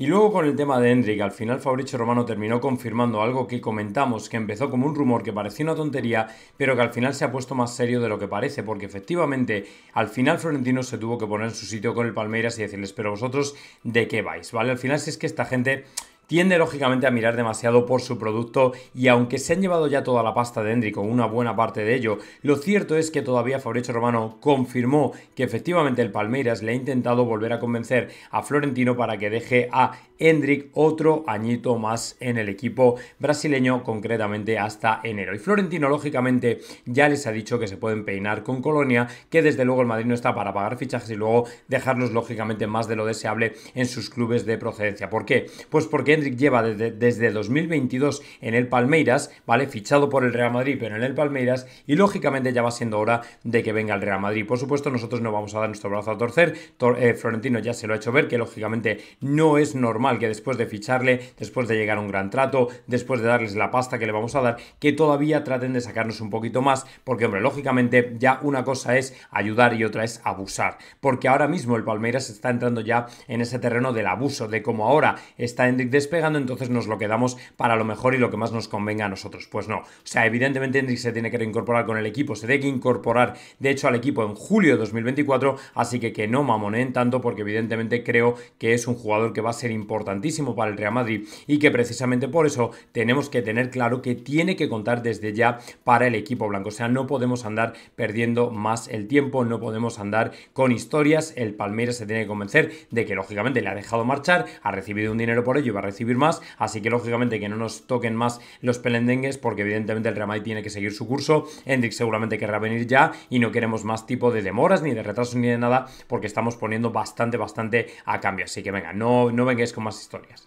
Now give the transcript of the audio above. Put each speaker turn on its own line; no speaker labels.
Y luego con el tema de Hendrik, al final Fabricio Romano terminó confirmando algo que comentamos, que empezó como un rumor que parecía una tontería, pero que al final se ha puesto más serio de lo que parece, porque efectivamente al final Florentino se tuvo que poner en su sitio con el Palmeiras y decirles, pero vosotros, ¿de qué vais? ¿Vale? Al final si es que esta gente tiende lógicamente a mirar demasiado por su producto y aunque se han llevado ya toda la pasta de Hendrik o una buena parte de ello, lo cierto es que todavía Fabrizio Romano confirmó que efectivamente el Palmeiras le ha intentado volver a convencer a Florentino para que deje a Endrick otro añito más en el equipo brasileño, concretamente hasta enero. Y Florentino, lógicamente, ya les ha dicho que se pueden peinar con Colonia, que desde luego el Madrid no está para pagar fichajes y luego dejarlos, lógicamente, más de lo deseable en sus clubes de procedencia. ¿Por qué? Pues porque Kendrick lleva desde, 2022 en el Palmeiras, ¿vale? Fichado por el Real Madrid, pero en el Palmeiras, y lógicamente ya va siendo hora de que venga el Real Madrid. Por supuesto, nosotros no vamos a dar nuestro brazo a torcer. Eh, Florentino ya se lo ha hecho ver, que lógicamente no es normal que después de ficharle, después de llegar a un gran trato, después de darles la pasta que le vamos a dar, que todavía traten de sacarnos un poquito más, porque, hombre, lógicamente ya una cosa es ayudar y otra es abusar, porque ahora mismo el Palmeiras está entrando ya en ese terreno del abuso, de cómo ahora está Hendrik después pegando, entonces nos lo quedamos para lo mejor y lo que más nos convenga a nosotros. Pues no, o sea, evidentemente Hendrix se tiene que reincorporar con el equipo, se tiene que incorporar de hecho al equipo en julio de 2024, así que que no mamoneen tanto porque evidentemente creo que es un jugador que va a ser importantísimo para el Real Madrid y que precisamente por eso tenemos que tener claro que tiene que contar desde ya para el equipo blanco. O sea, no podemos andar perdiendo más el tiempo, no podemos andar con historias. El Palmeiras se tiene que convencer de que lógicamente le ha dejado marchar, ha recibido un dinero por ello y va a recibir más, así que lógicamente que no nos toquen más los pelendengues porque evidentemente el Real Madrid tiene que seguir su curso, Hendrik seguramente querrá venir ya y no queremos más tipo de demoras ni de retrasos ni de nada porque estamos poniendo bastante, bastante a cambio, así que venga, no, no vengáis con más historias.